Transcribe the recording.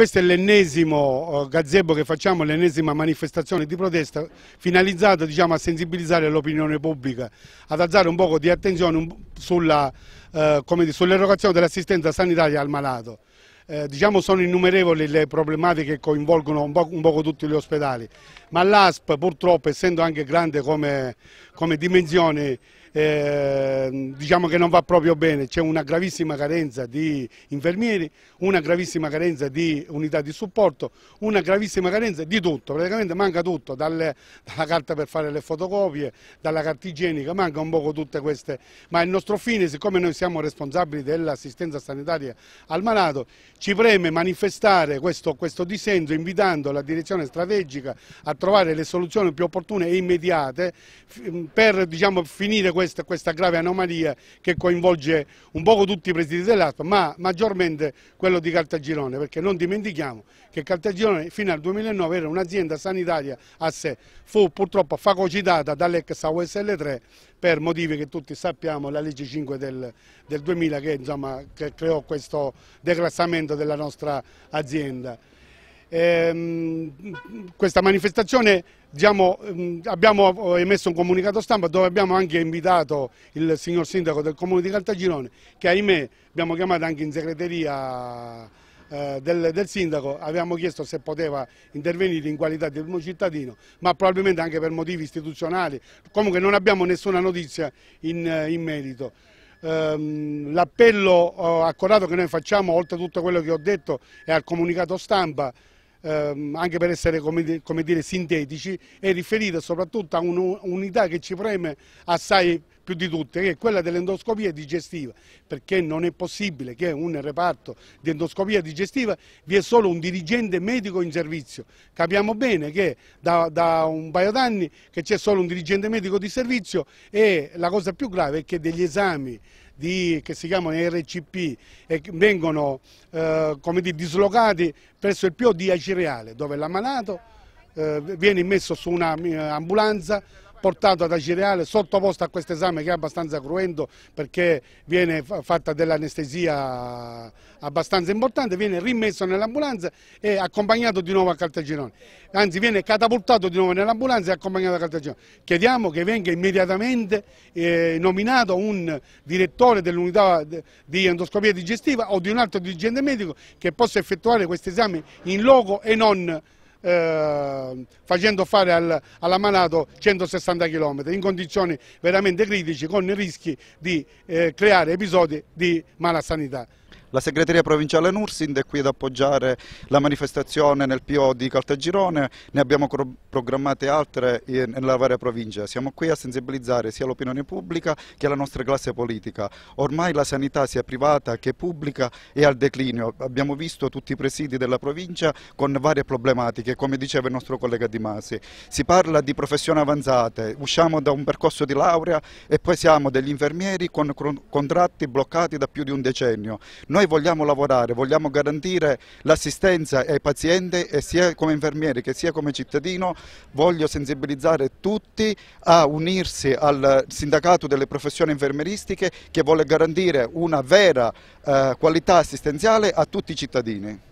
Questo è l'ennesimo oh, gazebo che facciamo, l'ennesima manifestazione di protesta finalizzata diciamo, a sensibilizzare l'opinione pubblica, ad alzare un poco di attenzione eh, sull'erogazione sull dell'assistenza sanitaria al malato. Eh, diciamo sono innumerevoli le problematiche che coinvolgono un, po', un poco tutti gli ospedali, ma l'ASP purtroppo essendo anche grande come, come dimensioni eh, diciamo che non va proprio bene, c'è una gravissima carenza di infermieri, una gravissima carenza di unità di supporto, una gravissima carenza di tutto, praticamente manca tutto, dalle, dalla carta per fare le fotocopie, dalla carta igienica, manca un poco tutte queste, ma il nostro fine, siccome noi siamo responsabili dell'assistenza sanitaria al malato, ci preme manifestare questo, questo dissenso invitando la direzione strategica a trovare le soluzioni più opportune e immediate per diciamo, finire questo questa, questa, grave anomalia che coinvolge un poco tutti i presidi dell'ASPA, ma maggiormente quello di Caltagirone, perché non dimentichiamo che Caltagirone fino al 2009 era un'azienda sanitaria a sé, fu purtroppo facocitata dall'ex ausl 3 per motivi che tutti sappiamo, la legge 5 del, del 2000 che, insomma, che creò questo declassamento della nostra azienda. Ehm, questa manifestazione diciamo, mm, abbiamo eh, emesso un comunicato stampa dove abbiamo anche invitato il signor sindaco del comune di Caltagirone che ahimè abbiamo chiamato anche in segreteria eh, del, del, sindaco, abbiamo chiesto se poteva intervenire in qualità di primo cittadino, ma probabilmente anche per motivi istituzionali, comunque non abbiamo nessuna notizia in, eh, in merito. Ehm, L'appello accorato che noi facciamo, oltre a tutto quello che ho detto, e al comunicato stampa, ehm, anche per essere come, come dire, sintetici, è riferita soprattutto a un'unità che ci preme assai più di tutte, che è quella dell'endoscopia digestiva, perché non è possibile che un reparto di endoscopia digestiva vi è solo un dirigente medico in servizio. Capiamo bene che da, da un paio d'anni c'è solo un dirigente medico di servizio e la cosa più grave è che degli esami di, che si chiamano RCP e vengono eh, dire, dislocati presso il PO di Acireale dove l'ammalato eh, viene messo su un'ambulanza eh, portato da Cireale, sottoposto a questo esame che è abbastanza cruento perché viene fatta dell'anestesia abbastanza importante, viene rimesso nell'ambulanza e accompagnato di nuovo a Caltagirone, anzi viene catapultato di nuovo nell'ambulanza e accompagnato a Caltagirone. Chiediamo che venga immediatamente eh, nominato un direttore dell'unità di endoscopia digestiva o di un altro dirigente medico che possa effettuare questo esame in loco e non in eh, facendo fare al, all'ammalato 160 km in condizioni veramente critiche con i rischi di eh, creare episodi di malasanità. La segreteria provinciale Nursind è qui ad appoggiare la manifestazione nel PO di Caltagirone, ne abbiamo programmate altre nella varia provincia. Siamo qui a sensibilizzare sia l'opinione pubblica che la nostra classe politica. Ormai la sanità sia privata che pubblica è al declinio. Abbiamo visto tutti i presidi della provincia con varie problematiche, come diceva il nostro collega Di Masi. Si parla di professioni avanzate, usciamo da un percorso di laurea e poi siamo degli infermieri con contratti bloccati da più di un decennio. Noi noi vogliamo lavorare, vogliamo garantire l'assistenza ai pazienti e sia come infermieri che sia come cittadino voglio sensibilizzare tutti a unirsi al sindacato delle professioni infermieristiche che vuole garantire una vera eh, qualità assistenziale a tutti i cittadini.